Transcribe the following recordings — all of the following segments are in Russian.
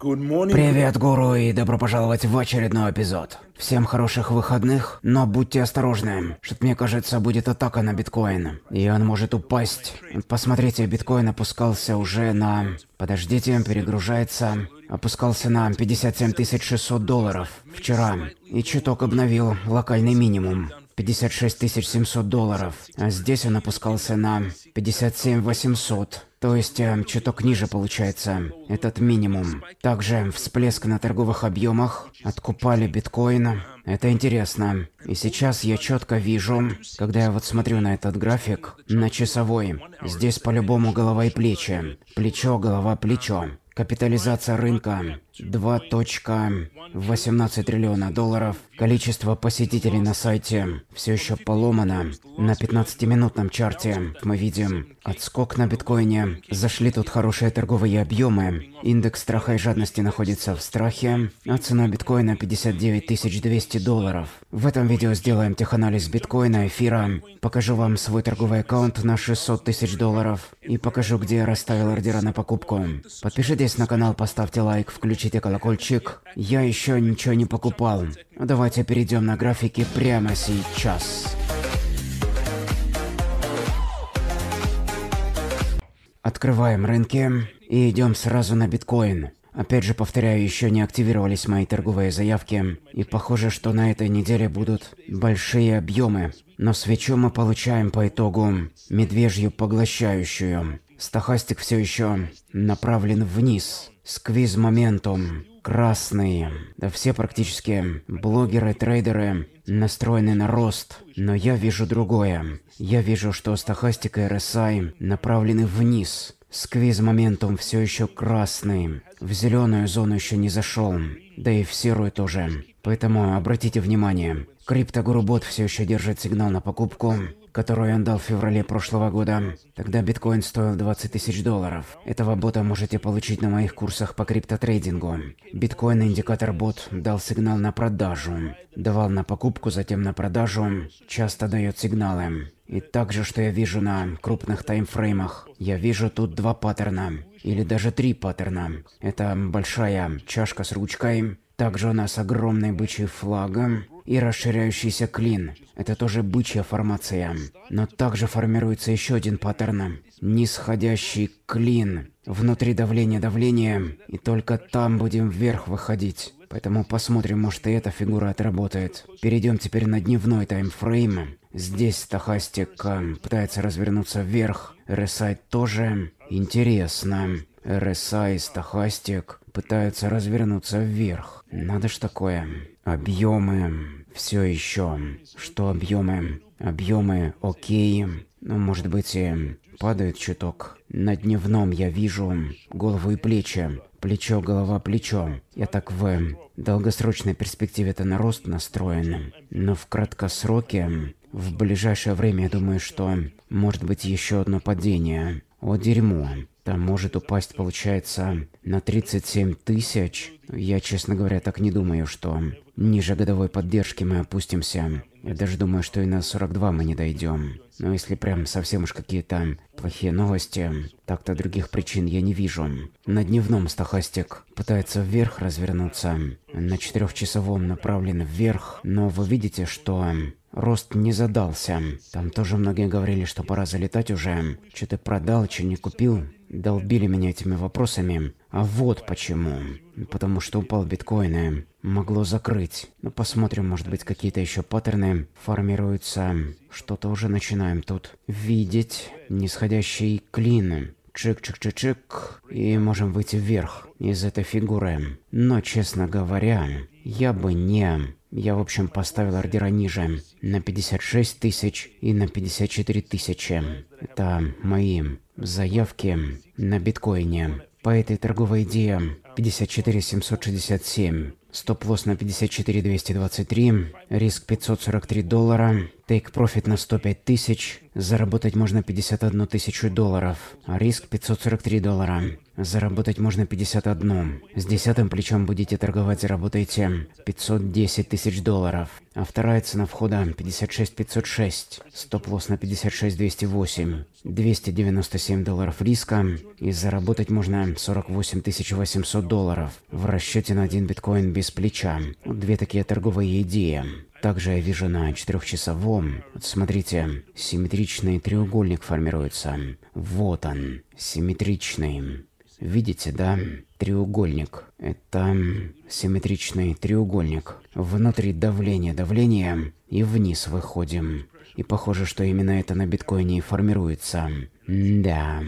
Привет, гуру, и добро пожаловать в очередной эпизод. Всем хороших выходных, но будьте осторожны. Что-то мне кажется, будет атака на биткоин. И он может упасть. Посмотрите, биткоин опускался уже на... Подождите, перегружается. Опускался на 57 600 долларов вчера. И чуток обновил локальный минимум. 56 700 долларов. А здесь он опускался на 57 800. То есть, э, чуток ниже получается, этот минимум. Также всплеск на торговых объемах, откупали биткоин. Это интересно. И сейчас я четко вижу, когда я вот смотрю на этот график, на часовой, здесь по-любому голова и плечи. Плечо, голова, плечо. Капитализация рынка. 2.18 триллиона долларов. Количество посетителей на сайте все еще поломано. На 15-минутном чарте мы видим отскок на биткоине. Зашли тут хорошие торговые объемы. Индекс страха и жадности находится в страхе, а цена биткоина 59 200 долларов. В этом видео сделаем теханализ биткоина, эфира. Покажу вам свой торговый аккаунт на 600 тысяч долларов. И покажу, где я расставил ордера на покупку. Подпишитесь на канал, поставьте лайк, включите Слышите колокольчик? Я еще ничего не покупал. Давайте перейдем на графики прямо сейчас. Открываем рынки и идем сразу на биткоин. Опять же повторяю, еще не активировались мои торговые заявки, и похоже, что на этой неделе будут большие объемы. Но свечу мы получаем по итогу медвежью поглощающую. Стохастик все еще направлен вниз сквиз моментом красные. Да все практически блогеры, трейдеры настроены на рост. Но я вижу другое. Я вижу, что стахастика и RSI направлены вниз. сквиз моментом все еще красный. В зеленую зону еще не зашел. Да и в серую тоже. Поэтому обратите внимание. Криптогурубот все еще держит сигнал на покупку которую он дал в феврале прошлого года. Тогда биткоин стоил 20 тысяч долларов. Этого бота можете получить на моих курсах по криптотрейдингу. Биткоин индикатор бот дал сигнал на продажу. Давал на покупку, затем на продажу. Часто дает сигналы. И также, что я вижу на крупных таймфреймах, я вижу тут два паттерна, или даже три паттерна. Это большая чашка с ручкой, также у нас огромный бычий флаг, и расширяющийся клин. Это тоже бычья формация. Но также формируется еще один паттерн. Нисходящий клин. Внутри давление давление, и только там будем вверх выходить. Поэтому посмотрим, может и эта фигура отработает. Перейдем теперь на дневной таймфрейм. Здесь Тахастик э, пытается развернуться вверх. RSI тоже. Интересно. RSI и Стахастик пытаются развернуться вверх. Надо ж такое. Объемы. Все еще. Что объемы? Объемы окей. Ну, может быть, и падает чуток. На дневном я вижу голову и плечи. Плечо, голова, плечо. Я так в долгосрочной перспективе это на рост настроен. Но в краткосроке, в ближайшее время, я думаю, что может быть еще одно падение. О дерьмо там может упасть, получается, на 37 тысяч. Я, честно говоря, так не думаю, что ниже годовой поддержки мы опустимся. Я даже думаю, что и на 42 мы не дойдем. Но если прям совсем уж какие-то плохие новости, так-то других причин я не вижу. На дневном стахастик пытается вверх развернуться, на четырехчасовом направлен вверх, но вы видите, что Рост не задался. Там тоже многие говорили, что пора залетать уже. Что ты продал, что не купил долбили меня этими вопросами. А вот почему. Потому что упал биткоины. Могло закрыть. Но ну, посмотрим, может быть, какие-то еще паттерны формируются. Что-то уже начинаем тут видеть. Нисходящий клин. Чик-чик-чик-чик. И можем выйти вверх из этой фигуры. Но, честно говоря, я бы не я, в общем, поставил ордера ниже, на 56 тысяч и на 54 тысячи. Это мои заявки на биткоине. По этой торговой идее 54 767, стоп-лосс на 54 223, риск 543 доллара, Тейк-профит на 105 тысяч, заработать можно 51 тысячу долларов, а риск 543 доллара. Заработать можно 51. С десятым плечом будете торговать, заработаете 510 тысяч долларов. А вторая цена входа 56 506. Стоп-лосс на 56 208. 297 долларов риска. И заработать можно 48 800 долларов. В расчете на один биткоин без плеча. Вот две такие торговые идеи. Также я вижу на четырехчасовом, вот смотрите, симметричный треугольник формируется. Вот он, симметричный. Видите, да? Треугольник. Это симметричный треугольник. Внутри давление, давление, и вниз выходим. И похоже, что именно это на биткоине и формируется. да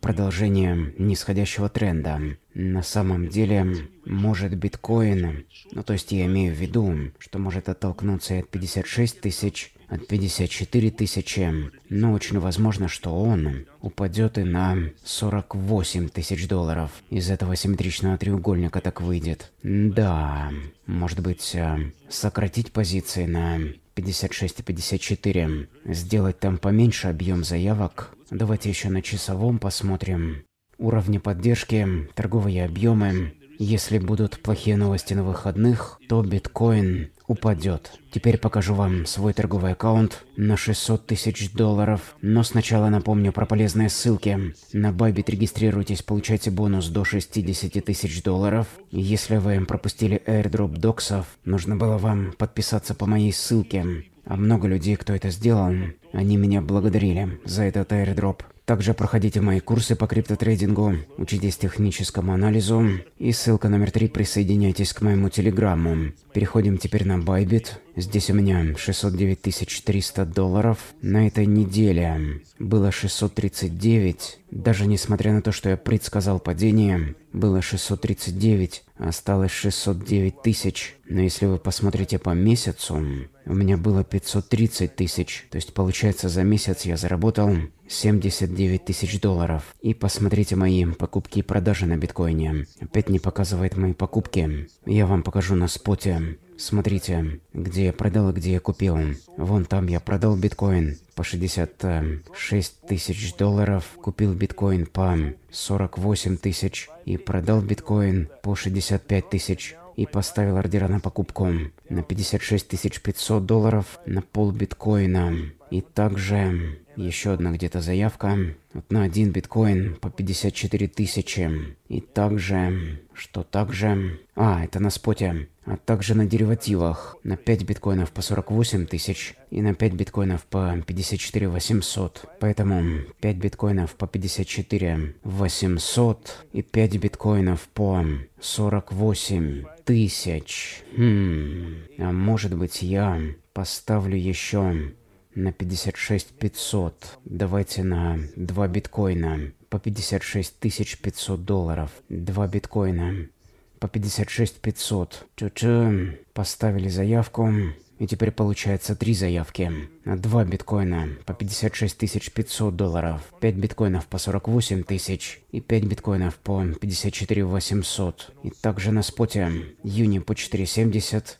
продолжение нисходящего тренда. На самом деле, может биткоин, ну то есть я имею в виду, что может оттолкнуться и от 56 тысяч, от 54 тысячи, но очень возможно, что он упадет и на 48 тысяч долларов. Из этого симметричного треугольника так выйдет. Да, может быть, э, сократить позиции на 56 и 54. Сделать там поменьше объем заявок. Давайте еще на часовом посмотрим. Уровни поддержки, торговые объемы. Если будут плохие новости на выходных, то биткоин упадет. Теперь покажу вам свой торговый аккаунт на 600 тысяч долларов. Но сначала напомню про полезные ссылки. На Bybit регистрируйтесь, получайте бонус до 60 тысяч долларов. Если вы пропустили airdrop доксов, нужно было вам подписаться по моей ссылке. А много людей, кто это сделал, они меня благодарили за этот airdrop. Также проходите мои курсы по криптотрейдингу, учитесь техническому анализу и ссылка номер три присоединяйтесь к моему телеграмму. Переходим теперь на Bybit. Здесь у меня 609 300 долларов. На этой неделе было 639. Даже несмотря на то, что я предсказал падение, было 639, осталось 609 тысяч. Но если вы посмотрите по месяцу, у меня было 530 тысяч. То есть получается за месяц я заработал 79 тысяч долларов. И посмотрите мои покупки и продажи на биткоине. Опять не показывает мои покупки. Я вам покажу на споте. Смотрите, где я продал и где я купил. Вон там я продал биткоин по 66 тысяч долларов, купил биткоин по 48 тысяч и продал биткоин по 65 тысяч и поставил ордера на покупку на 56 500 долларов на пол биткоина. И также еще одна где-то заявка. Вот на один биткоин по 54 тысячи. И также... Что также? А, это на споте. А также на деривативах. На 5 биткоинов по 48 тысяч. И на 5 биткоинов по 54 800. Поэтому 5 биткоинов по 54 800. И 5 биткоинов по 48 тысяч. Хм... А может быть я поставлю еще на 56 500. Давайте на 2 биткоина по 56 500 долларов. 2 биткоина по 56 500. Чу-чу. Поставили заявку. И теперь получается три заявки. Два биткоина по 56 500 долларов, 5 биткоинов по 48 тысяч и 5 биткоинов по 54 800. И также на споте Юни по 470,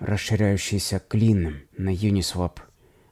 расширяющийся клин на Uniswap,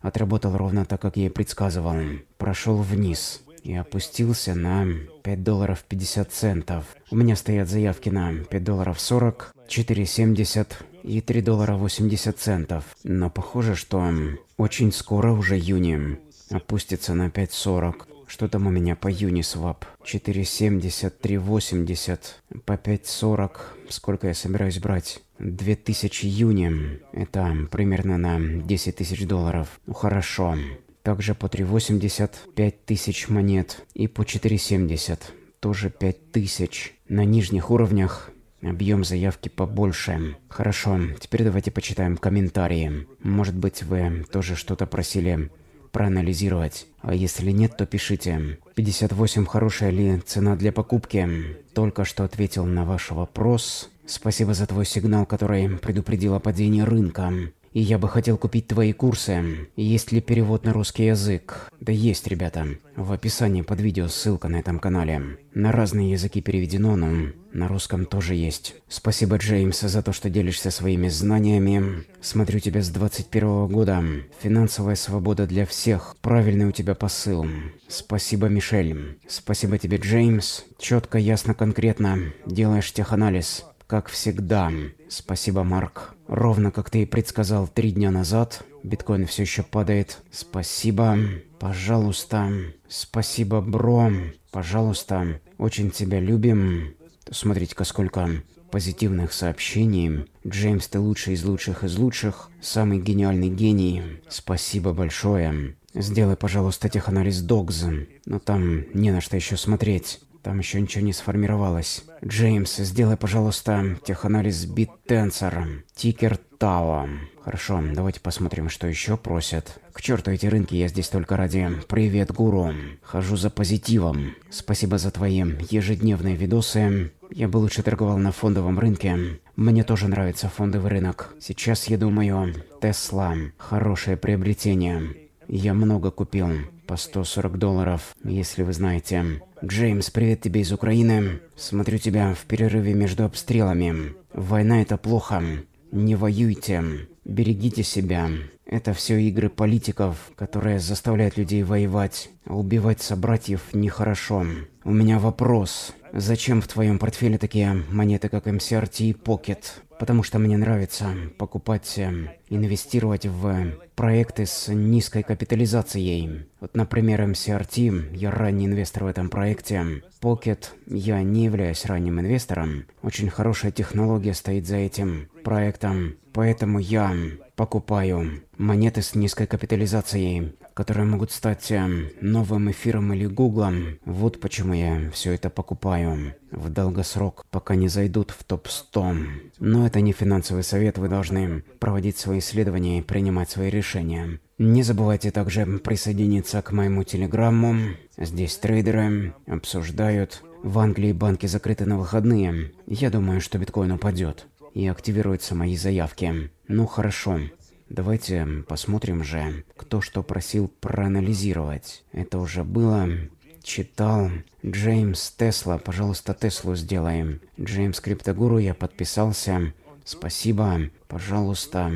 отработал ровно так, как я и предсказывал. Прошел вниз и опустился на 5 долларов 50 центов. У меня стоят заявки на 5 долларов 40, 4,70 и 3 доллара 80 центов. Но похоже, что очень скоро уже юни опустится на 5.40. Что там у меня по Uniswap? 4.70, 3.80, по 5.40. Сколько я собираюсь брать? 2000 юни. Это примерно на 10 тысяч долларов. Ну хорошо. Также по 380, 5000 монет. И по 470, тоже 5000. На нижних уровнях Объем заявки побольше. Хорошо, теперь давайте почитаем комментарии. Может быть, вы тоже что-то просили проанализировать. А если нет, то пишите. 58 хорошая ли цена для покупки? Только что ответил на ваш вопрос. Спасибо за твой сигнал, который предупредил о падении рынка. И я бы хотел купить твои курсы. Есть ли перевод на русский язык? Да есть, ребята. В описании под видео ссылка на этом канале. На разные языки переведено, но на русском тоже есть. Спасибо, Джеймс, за то, что делишься своими знаниями. Смотрю тебя с 21 года. Финансовая свобода для всех. Правильный у тебя посыл. Спасибо, Мишель. Спасибо тебе, Джеймс. Четко, ясно, конкретно. Делаешь теханализ. Как всегда. Спасибо, Марк. Ровно как ты и предсказал три дня назад, биткоин все еще падает. Спасибо. Пожалуйста. Спасибо, бро. Пожалуйста. Очень тебя любим. Смотрите-ка сколько позитивных сообщений. Джеймс, ты лучший из лучших из лучших. Самый гениальный гений. Спасибо большое. Сделай, пожалуйста, теханализ Догз. Но там не на что еще смотреть. Там еще ничего не сформировалось. Джеймс, сделай, пожалуйста, теханализ биттенсором. Тикер Тао. Хорошо, давайте посмотрим, что еще просят. К черту эти рынки, я здесь только ради «Привет, гуру». Хожу за позитивом. Спасибо за твои ежедневные видосы. Я бы лучше торговал на фондовом рынке. Мне тоже нравится фондовый рынок. Сейчас я думаю, Тесла – хорошее приобретение. Я много купил по 140 долларов, если вы знаете. Джеймс, привет тебе из Украины. Смотрю тебя в перерыве между обстрелами. Война это плохо. Не воюйте. Берегите себя. Это все игры политиков, которые заставляют людей воевать. А убивать собратьев нехорошо. У меня вопрос. Зачем в твоем портфеле такие монеты, как MCRT и Pocket? потому что мне нравится покупать, э, инвестировать в проекты с низкой капитализацией. Вот, например, MCRT, я ранний инвестор в этом проекте. Pocket, я не являюсь ранним инвестором. Очень хорошая технология стоит за этим проектом, поэтому я покупаю монеты с низкой капитализацией которые могут стать эм, новым эфиром или гуглом. Вот почему я все это покупаю в долгосрок, пока не зайдут в топ-100. Но это не финансовый совет, вы должны проводить свои исследования и принимать свои решения. Не забывайте также присоединиться к моему телеграмму. Здесь трейдеры обсуждают. В Англии банки закрыты на выходные. Я думаю, что биткоин упадет и активируются мои заявки. Ну хорошо, Давайте посмотрим же, кто что просил проанализировать. Это уже было читал. Джеймс Тесла, пожалуйста, Теслу сделаем. Джеймс Криптогуру, я подписался. Спасибо, пожалуйста.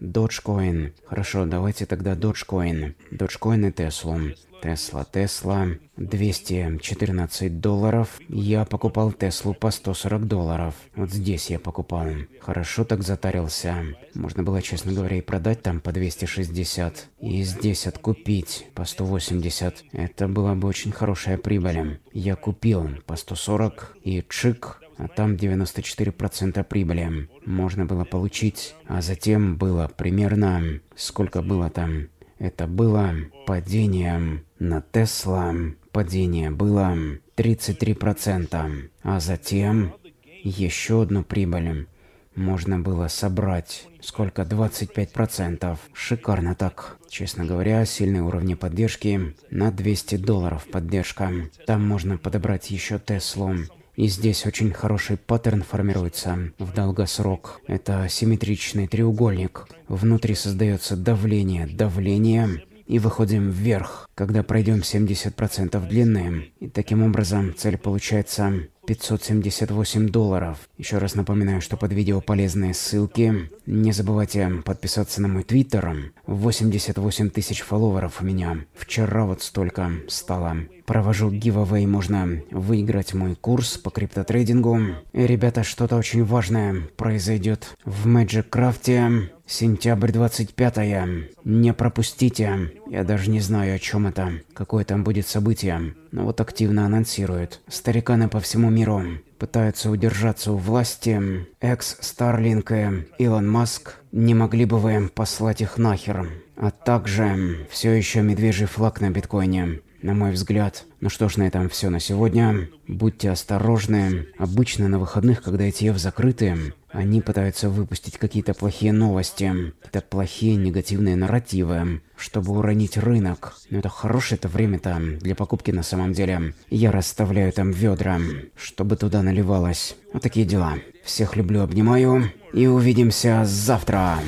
Dogecoin. Хорошо, давайте тогда Dogecoin. Dogecoin и Tesla. Тесла, Тесла, 214 долларов. Я покупал Теслу по 140 долларов. Вот здесь я покупал. Хорошо так затарился. Можно было, честно говоря, и продать там по 260. И здесь откупить по 180. Это была бы очень хорошая прибыль. Я купил по 140 и чик, а там 94% прибыли можно было получить, а затем было примерно, сколько было там, это было падением на Тесла, падение было 33%, а затем еще одну прибыль можно было собрать. Сколько? 25%. Шикарно так. Честно говоря, сильные уровни поддержки на 200 долларов поддержка. Там можно подобрать еще Теслу. И здесь очень хороший паттерн формируется в долгосрок. Это симметричный треугольник. Внутри создается давление, давление, и выходим вверх, когда пройдем 70% длины. И таким образом цель получается 578 долларов. Еще раз напоминаю, что под видео полезные ссылки. Не забывайте подписаться на мой твиттер. 88 тысяч фолловеров у меня. Вчера вот столько стало. Провожу гивавей, можно выиграть мой курс по криптотрейдингу. И, ребята, что-то очень важное произойдет в Magic Крафте. Сентябрь 25 -е. Не пропустите. Я даже не знаю, о чем это. Какое там будет событие но вот активно анонсирует. Стариканы по всему миру пытаются удержаться у власти. Экс-Старлинг и Илон Маск не могли бы вы послать их нахер. А также все еще медвежий флаг на биткоине на мой взгляд. Ну что ж, на этом все на сегодня. Будьте осторожны. Обычно на выходных, когда ETF закрыты, они пытаются выпустить какие-то плохие новости, какие-то плохие негативные нарративы, чтобы уронить рынок. Но это хорошее это время там для покупки на самом деле. Я расставляю там ведра, чтобы туда наливалось. Вот такие дела. Всех люблю, обнимаю и увидимся завтра.